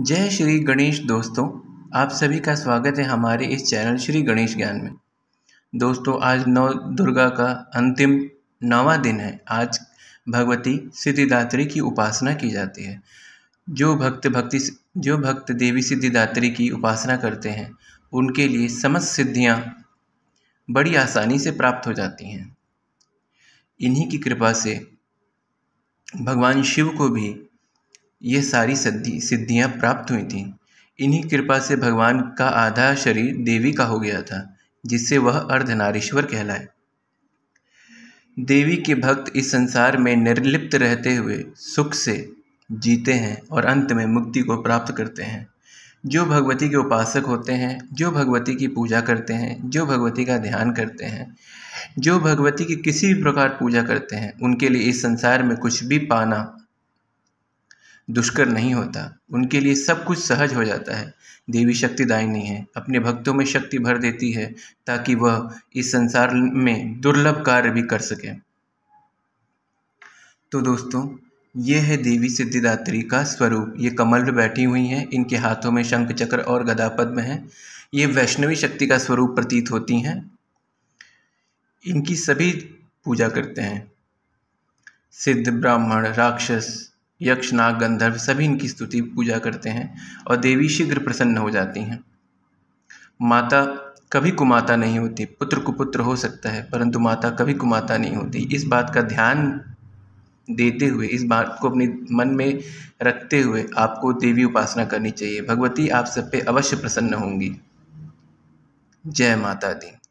जय श्री गणेश दोस्तों आप सभी का स्वागत है हमारे इस चैनल श्री गणेश ज्ञान में दोस्तों आज नौ दुर्गा का अंतिम नवा दिन है आज भगवती सिद्धिदात्री की उपासना की जाती है जो भक्त भक्ति जो भक्त देवी सिद्धिदात्री की उपासना करते हैं उनके लिए समस्त सिद्धियाँ बड़ी आसानी से प्राप्त हो जाती हैं इन्हीं की कृपा से भगवान शिव को भी ये सारी सिद्धि सिद्धियाँ प्राप्त हुई थीं इन्हीं कृपा से भगवान का आधा शरीर देवी का हो गया था जिससे वह अर्धनारीश्वर कहलाए देवी के भक्त इस संसार में निर्लिप्त रहते हुए सुख से जीते हैं और अंत में मुक्ति को प्राप्त करते हैं जो भगवती के उपासक होते हैं जो भगवती की पूजा करते हैं जो भगवती का ध्यान करते हैं जो भगवती की किसी भी प्रकार पूजा करते हैं उनके लिए इस संसार में कुछ भी पाना दुष्कर नहीं होता उनके लिए सब कुछ सहज हो जाता है देवी शक्ति दायिनी है अपने भक्तों में शक्ति भर देती है ताकि वह इस संसार में दुर्लभ कार्य भी कर सके तो दोस्तों ये है देवी सिद्धिदात्री का स्वरूप ये कमल में बैठी हुई हैं इनके हाथों में शंख चक्र और गदा पद्म है ये वैष्णवी शक्ति का स्वरूप प्रतीत होती हैं इनकी सभी पूजा करते हैं सिद्ध ब्राह्मण राक्षस यक्ष नाग गंधर्व सभी इनकी स्तुति पूजा करते हैं और देवी शीघ्र प्रसन्न हो जाती हैं माता कभी कुमाता नहीं होती पुत्र कुपुत्र हो सकता है परंतु माता कभी कुमाता नहीं होती इस बात का ध्यान देते हुए इस बात को अपने मन में रखते हुए आपको देवी उपासना करनी चाहिए भगवती आप सब पे अवश्य प्रसन्न होंगी जय माता दी